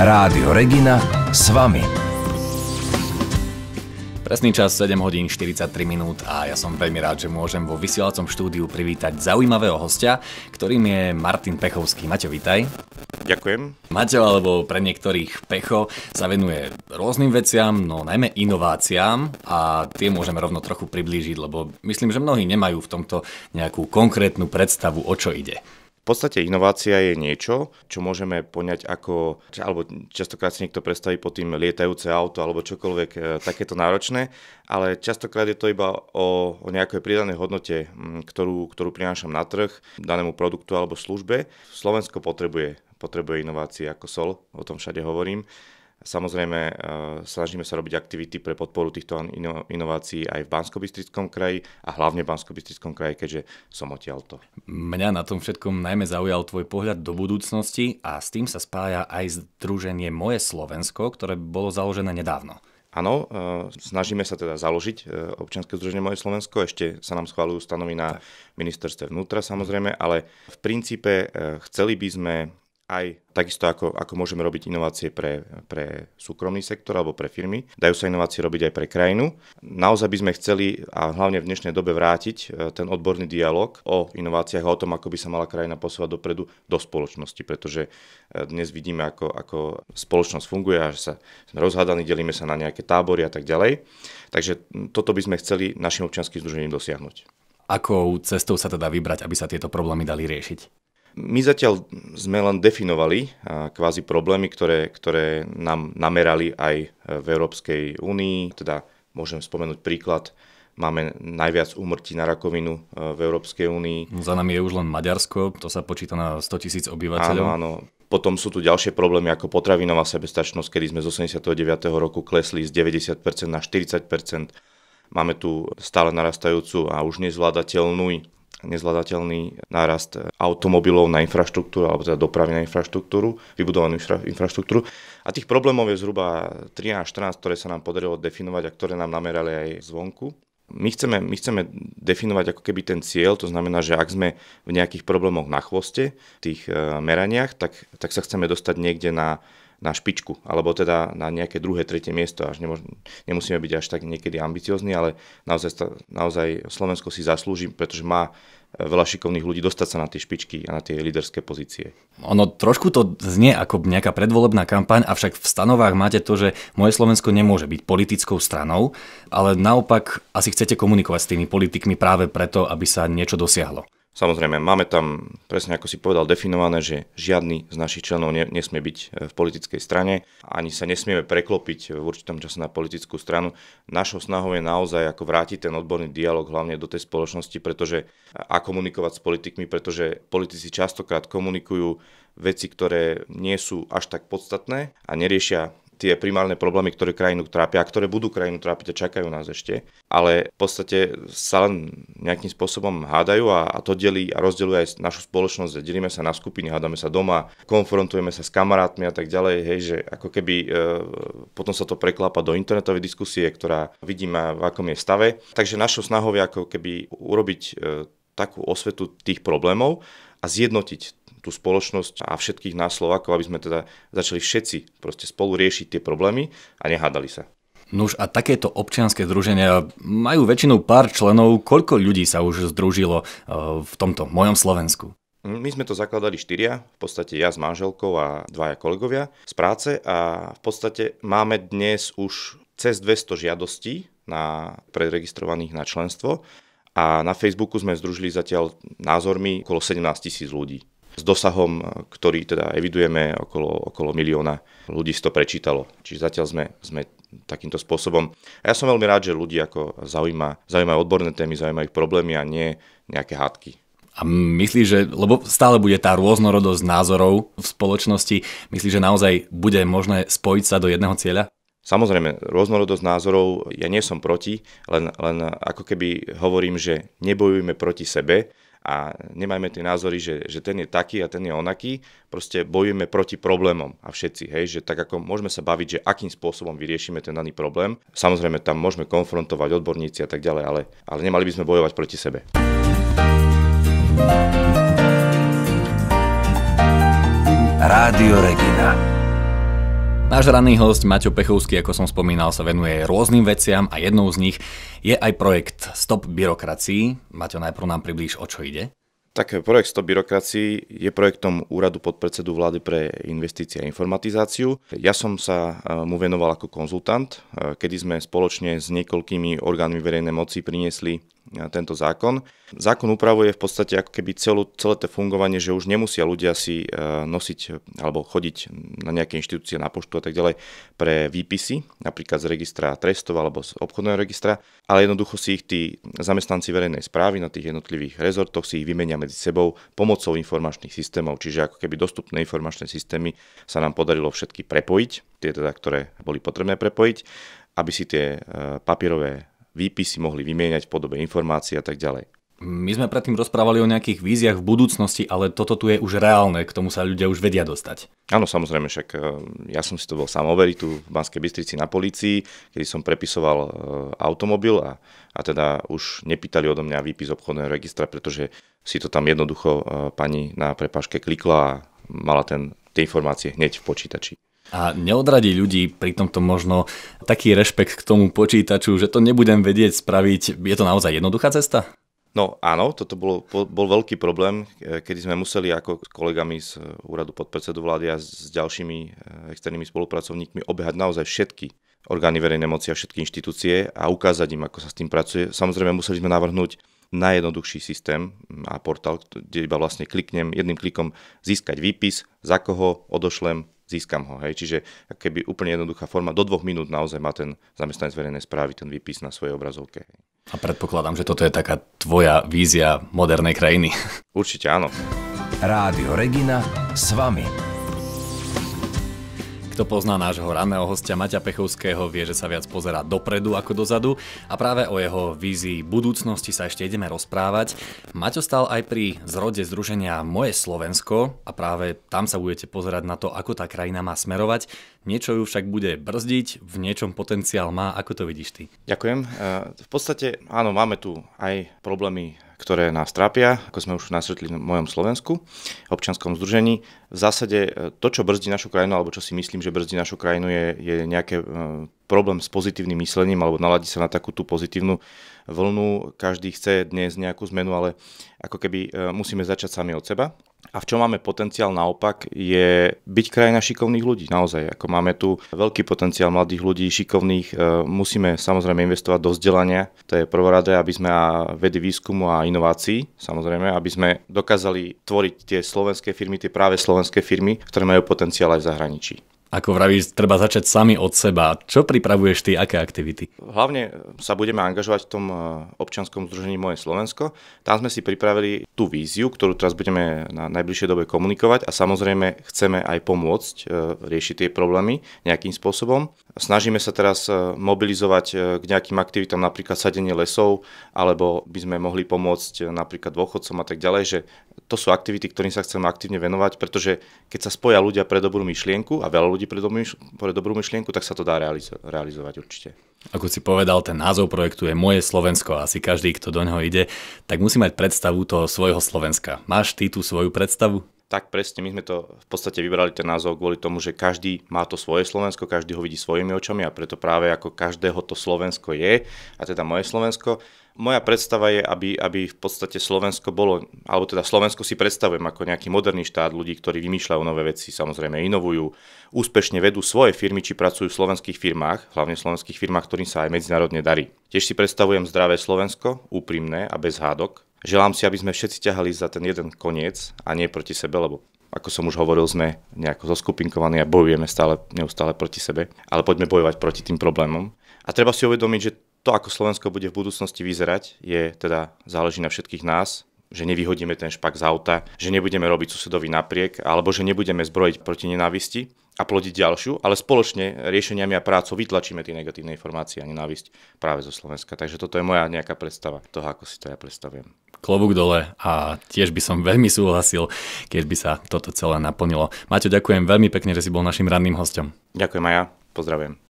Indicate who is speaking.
Speaker 1: Rádio Regina s vami.
Speaker 2: Presný čas 7 hodín 43 minút a ja som veľmi rád, že môžem vo vysielacom štúdiu privítať zaujímavého hostia, ktorým je Martin Pechovský. Maťo, vítaj. Ďakujem. Maťo, alebo pre niektorých Pecho, sa venuje rôznym veciam, no najmä inováciám a tie môžeme rovno trochu priblížiť, lebo myslím, že mnohí nemajú v tomto nejakú konkrétnu predstavu, o čo ide
Speaker 1: podstate inovácia je niečo, čo môžeme poňať ako, alebo častokrát si niekto predstaví pod tým lietajúce auto alebo čokoľvek e, takéto náročné, ale častokrát je to iba o, o nejakej pridanej hodnote, ktorú, ktorú prinášam na trh, danému produktu alebo službe. Slovensko potrebuje potrebuje inovácie ako sol, o tom všade hovorím. Samozrejme, eh, snažíme sa robiť aktivity pre podporu týchto inovácií aj v bansko kraji a hlavne v bansko kraji, keďže som odtiaľto.
Speaker 2: Mňa na tom všetkom najmä zaujal tvoj pohľad
Speaker 1: do budúcnosti a s tým sa spája aj združenie Moje Slovensko, ktoré bolo založené nedávno. Áno, eh, snažíme sa teda založiť eh, občianske združenie Moje Slovensko, ešte sa nám schválujú stanovy na ministerstve vnútra samozrejme, ale v princípe chceli by sme aj takisto ako, ako môžeme robiť inovácie pre, pre súkromný sektor alebo pre firmy. Dajú sa inovácie robiť aj pre krajinu. Naozaj by sme chceli a hlavne v dnešnej dobe vrátiť e, ten odborný dialog o inováciách a o tom, ako by sa mala krajina posúvať dopredu do spoločnosti, pretože e, dnes vidíme, ako, ako spoločnosť funguje a že sa sme rozhádaní, delíme sa na nejaké tábory a tak ďalej. Takže toto by sme chceli našim občianským združením dosiahnuť. Akou cestou sa teda vybrať, aby sa tieto problémy dali riešiť? My zatiaľ sme len definovali kvázi problémy, ktoré, ktoré nám namerali aj v Európskej únii. Teda môžem spomenúť príklad, máme najviac úmrtí na rakovinu e, v Európskej únii.
Speaker 2: No, za nami je už len Maďarsko, to sa počíta na 100 tisíc obyvateľov. Áno, áno.
Speaker 1: Potom sú tu ďalšie problémy ako potravinová sebestačnosť, kedy sme z 89. roku klesli z 90% na 40%. Máme tu stále narastajúcu a už nezvládateľnú nezvládateľný nárast automobilov na infraštruktúru, alebo teda dopravy na infraštruktúru, vybudovanú infraštruktúru. A tých problémov je zhruba 13-14, ktoré sa nám podarilo definovať a ktoré nám namerali aj zvonku my chceme, my chceme definovať ako keby ten cieľ, to znamená, že ak sme v nejakých problémoch na chvoste, v tých e, meraniach, tak, tak sa chceme dostať niekde na na špičku, alebo teda na nejaké druhé, tretie miesto. Až nemož, nemusíme byť až tak niekedy ambiciozni, ale naozaj, naozaj Slovensko si zaslúži, pretože má e, veľa šikovných ľudí dostať sa na tie špičky a na tie liderské pozície.
Speaker 2: Ono trošku to znie ako nejaká predvolebná kampaň, avšak v stanovách máte to, že moje Slovensko nemôže byť politickou stranou, ale naopak asi chcete komunikovať s tými politikmi práve preto, aby sa niečo
Speaker 1: dosiahlo. Samozrejme, máme tam, presne ako si povedal, definované, že žiadny z našich členov ne, nesmie byť e, v politickej strane, ani sa nesmieme preklopiť v určitom čase na politickú stranu. Našou snahou je naozaj ako vrátiť ten odborný dialog hlavne do tej spoločnosti, pretože a komunikovať s politikmi, pretože politici častokrát komunikujú veci, ktoré nie sú až tak podstatné a neriešia tie primárne problémy, ktoré krajinu trápia a ktoré budú krajinu trápiť a čakajú nás ešte. Ale v podstate sa len nejakým spôsobom hádajú a, a to delí a rozdeľuje aj našu spoločnosť. Delíme sa na skupiny, hádame sa doma, konfrontujeme sa s kamarátmi a tak ďalej. Hej, že ako keby e, potom sa to preklápa do internetovej diskusie, ktorá vidíme v akom je stave. Takže našou snahou je ako keby urobiť e, takú osvetu tých problémov a zjednotiť tú spoločnosť a všetkých nás Slovákov, aby sme teda začali všetci proste spolu riešiť tie problémy a nehádali sa.
Speaker 2: Nuž a takéto občianské združenia majú väčšinou pár členov. Koľko ľudí sa už združilo e, v tomto mojom Slovensku?
Speaker 1: My sme to zakladali štyria, v podstate ja s manželkou a dvaja kolegovia z práce a v podstate máme dnes už cez 200 žiadostí na predregistrovaných na členstvo a na Facebooku sme združili zatiaľ názormi okolo 17 tisíc ľudí s dosahom, ktorý teda evidujeme, okolo, okolo milióna ľudí si to prečítalo. Čiže zatiaľ sme, sme takýmto spôsobom. A ja som veľmi rád, že ľudí ako zaujíma, zaujímajú odborné témy, zaujímajú ich problémy a nie nejaké hádky.
Speaker 2: A myslíš, že, lebo stále bude tá rôznorodosť názorov v spoločnosti, myslíš, že naozaj bude možné spojiť sa do jedného cieľa?
Speaker 1: Samozrejme, rôznorodosť názorov, ja nie som proti, len, len ako keby hovorím, že nebojujme proti sebe, a nemajme tie názory, že, že ten je taký a ten je onaký, proste bojujeme proti problémom a všetci, hej, že tak ako môžeme sa baviť, že akým spôsobom vyriešime ten daný problém, samozrejme tam môžeme konfrontovať odborníci a tak ďalej, ale, ale nemali by sme bojovať proti sebe. Rádio
Speaker 2: Regina. Náš ranný host Maťo Pechovský, ako som spomínal, sa venuje rôznym veciam a jednou z nich je aj projekt Stop byrokracii. Maťo, najprv nám priblíž, o čo ide.
Speaker 1: Tak eh, projekt Stop byrokracii je projektom Úradu podpredsedu vlády pre investície a informatizáciu. Ja som sa eh, mu venoval ako konzultant, eh, kedy sme spoločne s niekoľkými orgánmi verejnej moci priniesli E, tento zákon. Zákon upravuje v podstate ako keby celú, celé to fungovanie, že už nemusia ľudia si e, nosiť alebo chodiť na nejaké inštitúcie, na poštu a tak ďalej pre výpisy, napríklad z registra trestov alebo z obchodného registra, ale jednoducho si ich tí zamestnanci verejnej správy na tých jednotlivých rezortoch si ich vymenia medzi sebou pomocou informačných systémov, čiže ako keby dostupné informačné systémy sa nám podarilo všetky prepojiť, tie teda, ktoré boli potrebné prepojiť aby si tie e, papierové výpisy mohli vymieňať v podobe informácií a tak ďalej.
Speaker 2: My sme predtým rozprávali o nejakých víziach v budúcnosti, ale toto tu je už reálne, k tomu sa ľudia už vedia dostať. Áno,
Speaker 1: samozrejme, však e, ja som si to bol sám overiť tu v Banskej Bystrici na polícii, kedy som prepisoval e, automobil a, a teda už nepýtali odo mňa výpis obchodného registra, pretože si to tam jednoducho e, pani na prepaške klikla a mala ten, tie informácie hneď v počítači.
Speaker 2: A neodradí ľudí pri tomto možno taký rešpekt k tomu počítaču, že to nebudem vedieť spraviť. Je to naozaj jednoduchá cesta?
Speaker 1: No áno, toto bol, bol veľký problém, e, kedy sme museli ako s kolegami z úradu podpredsedu vlády a s ďalšími e, externými spolupracovníkmi obehať naozaj všetky orgány verejnej moci a všetky inštitúcie a ukázať im, ako sa s tým pracuje. Samozrejme museli sme navrhnúť najjednoduchší systém a portál, kde iba vlastne kliknem jedným klikom získať výpis, za koho odošlem získam ho. Hej. Čiže keby úplne jednoduchá forma, do dvoch minút naozaj má ten zamestnanec verejnej správy ten výpis na svojej obrazovke. Hej.
Speaker 2: A predpokladám, že toto je taká tvoja vízia modernej krajiny. Určite áno.
Speaker 1: Rádio Regina s vami.
Speaker 2: Kto pozná nášho raného hostia Maťa Pechovského, vie, že sa viac pozerá dopredu ako dozadu a práve o jeho vízii budúcnosti sa ešte ideme rozprávať. Maťo stal aj pri zrode združenia Moje Slovensko a práve tam sa budete pozerať na to, ako tá krajina má smerovať. Niečo ju však bude brzdiť, v niečom potenciál má. Ako to vidíš
Speaker 1: ty? Ďakujem. E, v podstate áno, máme tu aj problémy ktoré nás trápia, ako sme už nasvetli v mojom Slovensku, občianskom združení. V zásade e, to, čo brzdí našu krajinu, alebo čo si myslím, že brzdí našu krajinu, je, je nejaký e, problém s pozitívnym myslením alebo naladí sa na takú tú pozitívnu vlnu, každý chce dnes nejakú zmenu, ale ako keby e, musíme začať sami od seba. A v čom máme potenciál naopak je byť krajina šikovných ľudí, naozaj. Ako máme tu veľký potenciál mladých ľudí, šikovných, e, musíme samozrejme investovať do vzdelania, to je prvoradé, aby sme a vedy výskumu a inovácií, samozrejme, aby sme dokázali tvoriť tie slovenské firmy, tie práve slovenské firmy, ktoré majú potenciál aj v zahraničí.
Speaker 2: Ako vravíš, treba začať sami od seba. Čo pripravuješ ty, aké aktivity?
Speaker 1: Hlavne sa budeme angažovať v tom e, občianskom združení Moje Slovensko. Tam sme si pripravili tú víziu, ktorú teraz budeme na najbližšej dobe komunikovať a samozrejme chceme aj pomôcť e, riešiť tie problémy nejakým spôsobom. Snažíme sa teraz e, mobilizovať e, k nejakým aktivitám, napríklad sadenie lesov, alebo by sme mohli pomôcť e, napríklad dôchodcom a tak ďalej, že to sú aktivity, ktorým sa chceme aktívne venovať, pretože keď sa spoja ľudia pre dobrú myšlienku a veľa ľudí pre dobrú, myšlienku, tak sa to dá realizo- realizovať určite.
Speaker 2: Ako si povedal, ten názov projektu je Moje Slovensko a asi každý, kto do neho ide, tak musí mať predstavu toho svojho Slovenska. Máš ty tú svoju predstavu?
Speaker 1: tak presne, my sme to v podstate vybrali ten názov kvôli tomu, že každý má to svoje Slovensko, každý ho vidí svojimi očami a preto práve ako každého to Slovensko je, a teda moje Slovensko. Moja predstava je, aby, aby v podstate Slovensko bolo, alebo teda Slovensko si predstavujem ako nejaký moderný štát ľudí, ktorí vymýšľajú nové veci, samozrejme inovujú, úspešne vedú svoje firmy, či pracujú v slovenských firmách, hlavne v slovenských firmách, ktorým sa aj medzinárodne darí. Tiež si predstavujem zdravé Slovensko, úprimné a bez hádok, Želám si, aby sme všetci ťahali za ten jeden koniec a nie proti sebe, lebo ako som už hovoril, sme nejako zoskupinkovaní a bojujeme stále, neustále proti sebe, ale poďme bojovať proti tým problémom. A treba si uvedomiť, že to, ako Slovensko bude v budúcnosti vyzerať, je teda záleží na všetkých nás, že nevyhodíme ten špak z auta, že nebudeme robiť susedovi napriek, alebo že nebudeme zbrojiť proti nenávisti, a plodiť ďalšiu, ale spoločne riešeniami a prácou vytlačíme tie negatívne informácie a nenávisť práve zo Slovenska. Takže toto je moja nejaká predstava toho, ako si to ja predstavujem.
Speaker 2: Klobúk dole a tiež by som veľmi súhlasil, keď by sa toto celé naplnilo. Maťo, ďakujem veľmi pekne, že si bol našim radným hostom. Ďakujem aj ja, pozdravujem.